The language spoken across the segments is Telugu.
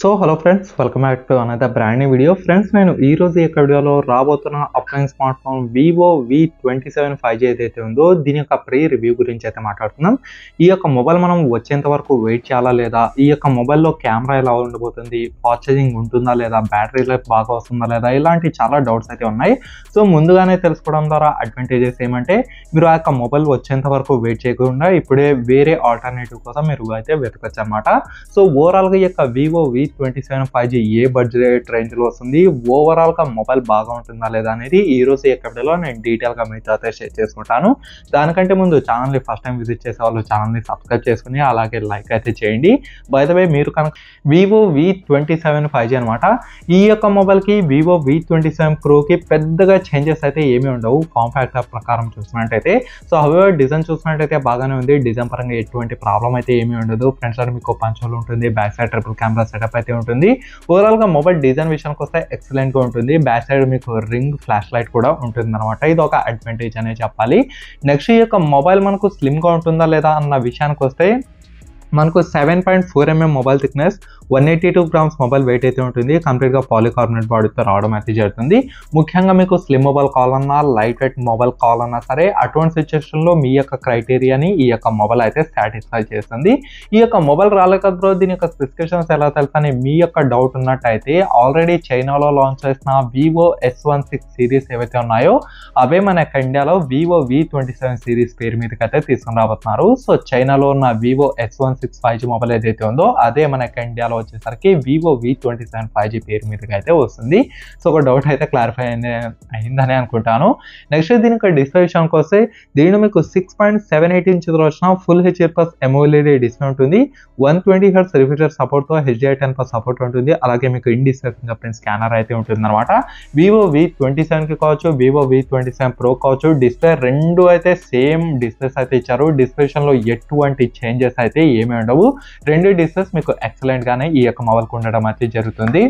so hello friends welcome back to అనేది బ్రాండ్ న్యూ వీడియో ఫ్రెండ్స్ నేను ఈ రోజు యొక్క వీడియోలో రాబోతున్న అప్లైన్ smartphone Vivo V twenty seven five G ఏదైతే ఉందో దీని యొక్క ప్రీ రివ్యూ గురించి అయితే మాట్లాడుతున్నాం ఈ యొక్క మొబైల్ మనం వచ్చేంత వరకు వెయిట్ చేయాలా లేదా ఈ యొక్క మొబైల్లో కెమెరా ఎలా ఉండబోతుంది ఫాస్ట్ ఛార్జింగ్ ఉంటుందా లేదా బ్యాటరీ లైఫ్ బాగా వస్తుందా లేదా ఇలాంటి చాలా డౌట్స్ అయితే ఉన్నాయి సో ముందుగానే తెలుసుకోవడం ద్వారా అడ్వాంటేజెస్ ఏమంటే మీరు ఆ యొక్క మొబైల్ వచ్చేంత వరకు వెయిట్ చేయకుండా ఇప్పుడే వేరే ఆల్టర్నేటివ్ కోసం మీరు అయితే వెతకొచ్చు అనమాట సో ఓవరాల్గా ఈ యొక్క Vivo V twenty seven five G ఏ బడ్జెట్ రేంజ్లో వస్తుంది ఓవరాల్గా మొబైల్ బాగా ఉంటుందా లేదా అనేది ఈ రోజు ఈ వీడియోలో నేను డీటెయిల్గా మీతో అయితే షేర్ చేసుకుంటాను దానికంటే ముందు ఛానల్ని ఫస్ట్ టైం విజిట్ చేసే వాళ్ళు ఛానల్ని సబ్స్క్రైబ్ చేసుకుని అలాగే లైక్ అయితే చేయండి బయటవే మీరు కనుక Vivo V twenty seven five G అనమాట ఈ యొక్క మొబైల్కి వివో వి ట్వంటీ సెవెన్ ప్రోకి పెద్దగా చేంజెస్ అయితే ఏమీ ఉండవు ఫామ్ ఫ్యాక్టర్ ప్రకారం చూసినట్టయితే సో అవే డిజైన్ చూసినట్టయితే బాగానే ఉంది డిజైన్ పరంగా ఎటువంటి ప్రాబ్లం అయితే ఏమీ ఉండదు ఫ్రంట్ సైడ్ మీకు పంచోలు ఉంటుంది back side triple camera setup అయితే ఉంటుంది ఓవరాల్గా మొబైల్ డిజైన్ విషయానికి వస్తే ఎక్సలెంట్గా ఉంటుంది బ్యాక్ సైడ్ మీకు రింగ్ ఫ్లాష్ లైట్ కూడా ఉంటుంది అనమాట ఇది ఒక అడ్వాంటేజ్ అనే చెప్పాలి నెక్స్ట్ ఈ యొక్క మొబైల్ మనకు స్లిమ్గా ఉంటుందా లేదా అన్న విషయానికి వస్తే మనకు seven point four mm mobile thickness one eighty two grams mobile weight అయితే ఉంటుంది కంప్లీట్గా పాలికార్బోనేట్ బాడీతో రావడం అయితే జరుగుతుంది ముఖ్యంగా మీకు స్లిమ్ మొబైల్ కావాలన్నా లైట్ వెయిట్ మొబైల్ కావాలన్నా సరే అటువంటి సిచ్యువేషన్లో మీ యొక్క క్రైటీరియాని ఈ యొక్క మొబైల్ అయితే సాటిస్ఫై చేస్తుంది ఈ యొక్క మొబైల్ రాలేక బ్రో దీని యొక్క స్పెసిఫికేషన్స్ ఎలా తెలుసని మీ యొక్క డౌట్ ఉన్నట్టయితే ఆల్రెడీ చైనాలో లాంచ్ చేసిన Vivo S one six series ఏవైతే ఉన్నాయో అవే మన యొక్క ఇండియాలో Vivo V twenty seven series పేరు మీదకి అయితే తీసుకుని రాబోతున్నారు సో చైనాలో ఉన్న Vivo S one six five G mobile ఏదైతే ఉందో అదే మనకి ఇండియాలో వచ్చేసరికి Vivo V twenty seven five G పేరు మీదకి అయితే వస్తుంది సో ఒక డౌట్ అయితే క్లారిఫై అయింది అయిందని అనుకుంటాను నెక్స్ట్ దీనికి డిస్ప్లే విషయానికి వస్తే దీని మీకు సిక్స్ పాయింట్ సెవెన్ ఎయిట్ ఇంచెస్లో వచ్చిన full HR plus AMOLED display ఉంటుంది వన్ ట్వంటీ హెడ్స్ రిఫ్రిజర్ సపోర్ట్తో హెచ్డిఐ టెన్ ప్లస్ సపోర్ట్ ఉంటుంది అలాగే మీకు in display fingerprint scanner అయితే ఉంటుంది అనమాట వివో వి ట్వంటీ సెవెన్కి కావచ్చు Vivo V twenty seven pro కావచ్చు డిస్ప్లే రెండు అయితే సేమ్ డిస్ప్లేస్ అయితే ఇచ్చారు డిస్ప్లేషన్లో ఎటువంటి చేంజెస్ అయితే ఏమీ ఉండవు రెండు డిషెస్ మీకు ఎక్సలెంట్గానే ఈ యొక్క మవల్కి ఉండడం అయితే జరుగుతుంది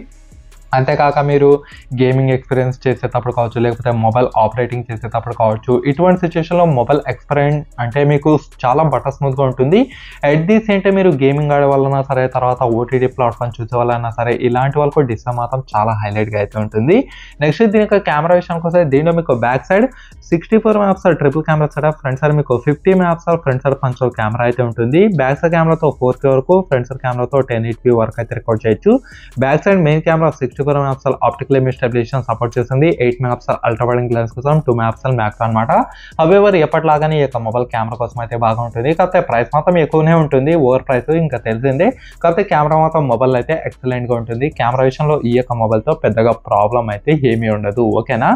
అంతేకాక మీరు గేమింగ్ ఎక్స్పీరియన్స్ చేసేటప్పుడు కావచ్చు లేకపోతే మొబైల్ ఆపరేటింగ్ చేసేటప్పుడు కావచ్చు ఇటువంటి సిచ్యువేషన్లో మొబైల్ ఎక్స్పీరియన్స్ అంటే మీకు చాలా బట్టర్ స్మూత్గా ఉంటుంది ఎట్ ది సేమ్ టైం మీరు గేమింగ్ ఆడే వాళ్ళైనా సరే తర్వాత ఓటీటీ ప్లాట్ఫామ్ చూసే వాళ్ళైనా సరే ఇలాంటి వాళ్ళకు డిస్ప్లే మాత్రం చాలా హైలైట్గా అయితే ఉంటుంది నెక్స్ట్ దీని యొక్క కెమెరా విషయానికి వస్తే దీనిలో మీకు back side sixty four MP triple camera side front side మీకు fifty MP front side punch camera అయితే ఉంటుంది బ్యాక్ సైడ్ కెమెరాతో ఫోర్ కే వరకు ఫ్రంట్ సైడ్ కెమెరాతో టెన్ ఎయిట్ వరకు అయితే రికార్డ్ చేయొచ్చు back side main camera six sixty four megapixel optical image stabilisation support చేసింది eight megapixel ultra wide angle lens కోసం టూ మెగాపిక్సల్ మ్యాక్స్ అనమాట అవేవర్ ఎప్పటిలాగానే ఈ యొక్క మొబైల్ కెమెరా కోసం అయితే బాగా ఉంటుంది కాకపోతే ప్రైస్ మాత్రం ఎక్కువనే ఉంటుంది ఓవర్ ప్రైస్ ఇంకా తెలిసిందే కాకపోతే కెమెరా మాత్రం మొబైల్ అయితే ఎక్సలెంట్గా ఉంటుంది కెమెరా విషయంలో ఈ యొక్క మొబైల్తో పెద్దగా ప్రాబ్లం అయితే ఏమీ ఉండదు ఓకేనా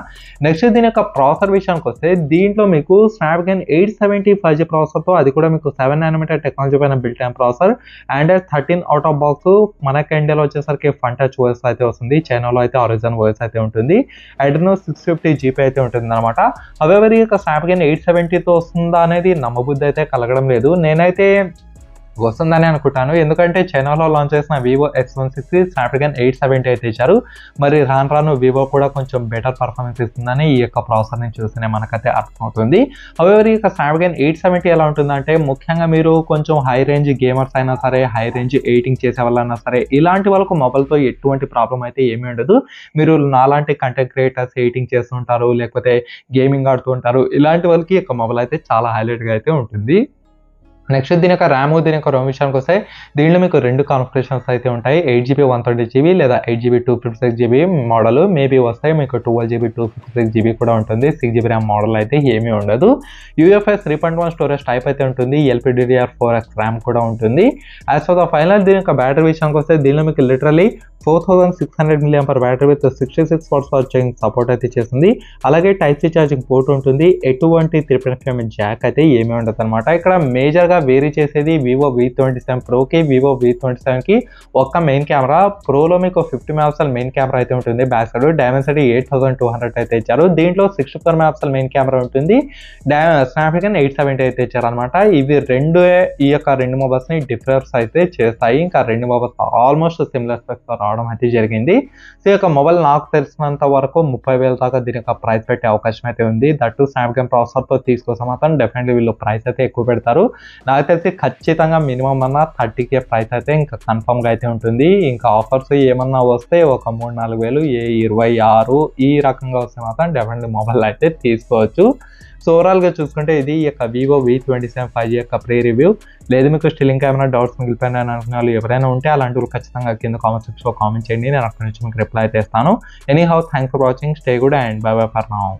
నెక్స్ట్ దీని యొక్క ప్రాసెసర్ విషయానికి వస్తే దీంట్లో మీకు Snapdragon eight seventy five G ప్రాసెసర్తో అది కూడా మీకు సెవెన్ నానోమీటర్ టెక్నాలజీ పైన బిల్ట్ అయిన processor and thirteen out of box మనకి ఇండియాలో వచ్చేసరికి ఫంటచ్ ఓఎస్ అయితే వస్తుంది ఉంటుంది చైనాలో అయితే ఆరిజన్ వాయిస్ అయితే ఉంటుంది అడ్రినో సిక్స్ ఫిఫ్టీ జీపీ అయితే ఉంటుంది అనమాట అవేవరి యొక్క స్నాప్కిన్ ఎయిట్ సెవెంటీతో వస్తుందా అనేది నమ్మబుద్ధి అయితే కలగడం లేదు నేనైతే వస్తుందని అనుకుంటాను ఎందుకంటే చైనాలో లాంచ్ చేసిన Vivo X one sixty Snapdragon eight seventy అయితే ఇచ్చారు మరి రాను రాను వివో కూడా కొంచెం బెటర్ పర్ఫార్మెన్స్ ఇస్తుందని ఈ యొక్క నేను చూస్తేనే మనకైతే అర్థమవుతుంది అవేవర్ ఈ యొక్క స్నాప్డ్రాగన్ ఎయిట్ సెవెంటీ ఎలా ఉంటుందంటే ముఖ్యంగా మీరు కొంచెం హై రేంజ్ గేమర్స్ అయినా సరే హై రేంజ్ ఎయిటింగ్ చేసే వాళ్ళైనా సరే ఇలాంటి వాళ్ళకు మొబైల్తో ఎటువంటి ప్రాబ్లం అయితే ఏమీ ఉండదు మీరు నాలాంటి కంటెంట్ క్రియేటర్స్ ఎయిటింగ్ చేస్తుంటారు లేకపోతే గేమింగ్ ఆడుతుంటారు ఇలాంటి వాళ్ళకి యొక్క మొబైల్ అయితే చాలా హైలైట్గా అయితే ఉంటుంది నెక్స్ట్ దీని యొక్క ర్యామ్ దీని యొక్క రోమ్ విషయానికి వస్తే దీనిలో మీకు రెండు కాన్ఫిగరేషన్స్ అయితే ఉంటాయి eight GB one thirty GB లేదా eight GB two fifty six GB model maybe వస్తాయి మీకు twelve GB two fifty six GB కూడా ఉంటుంది సిక్స్ జీబీ ర్యామ్ మోడల్ అయితే ఏమీ ఉండదు UFS three point one storage type అయితే ఉంటుంది ఎల్పిడిఆర్ ఫోర్ ఎక్స్ ర్యామ్ కూడా ఉంటుంది యాజ్ ఫర్ ద ఫైనల్ దీని యొక్క బ్యాటరీ విషయానికి వస్తే దీనిలో మీకు literally four thousand six hundred milliamp per battery with sixty six watts charging support అయితే చేస్తుంది అలాగే టైప్ సి ఛార్జింగ్ పోర్ట్ ఉంటుంది ఎటువంటి త్రిపెన్ ఫ్లేమ్ జాక్ అయితే ఏమీ ఉండదు అనమాట ఇక్కడ మేజర్గా వేరీ చేసేది వివో వి ట్వంటీ సెవెన్ ప్రోకి వివో వి ట్వంటీ సెవెన్కి ఒక్క మెయిన్ కెమెరా ప్రోలో మీకు ఫిఫ్టీ మెగాపిక్సల్ మెయిన్ కెమెరా అయితే ఉంటుంది back side side eight thousand two hundred అయితే ఇచ్చారు దీంట్లో six four megapixel main camera ఉంటుంది డై స్నాప్డ్రాగన్ ఎయిట్ సెవెంటీ అయితే ఇచ్చారనమాట ఇవి రెండు ఈ యొక్క రెండు మొబైల్స్ని డిఫరెన్స్ అయితే చేస్తాయి ఇంకా రెండు మొబైల్స్ ఆల్మోస్ట్ సిమిలర్ స్పెక్స్ రావడం అయితే జరిగింది సో ఈ యొక్క మొబైల్ నాకు తెలిసినంత వరకు ముప్పై వేల దాకా దీని యొక్క ప్రైస్ పెట్టే అవకాశం అయితే ఉంది దట్టు స్నాప్డ్రాగన్ ప్రాసెసర్తో తీసుకొస్తే మాత్రం డెఫినెట్లీ వీళ్ళు ప్రైస్ అయితే ఎక్కువ పెడతారు నాకు తెలిసి ఖచ్చితంగా మినిమం అన్న థర్టీ కే ప్రైస్ అయితే ఇంకా కన్ఫర్మ్గా అయితే ఉంటుంది ఇంకా ఆఫర్స్ ఏమన్నా వస్తే ఒక మూడు నాలుగు వేలు ఏ ఇరవై ఆరు ఈ రకంగా వస్తే మాత్రం డెఫినెట్లీ మొబైల్ అయితే తీసుకోవచ్చు సో ఓవరాల్గా చూసుకుంటే ఇది ఈ యొక్క Vivo V twenty seven five యొక్క ప్రీ రివ్యూ లేదు మీకు స్టిల్ ఇంకా ఏమైనా డౌట్స్ మిగిలిపోయినాయని అనుకున్న వాళ్ళు ఎవరైనా ఉంటే అలాంటి వాళ్ళు ఖచ్చితంగా కింద కామెంట్ సెక్షన్లో కామెంట్ చేయండి నేను అక్కడి నుంచి మీకు రిప్లై చేస్తాను anyhow thanks for watching stay good and bye bye for నా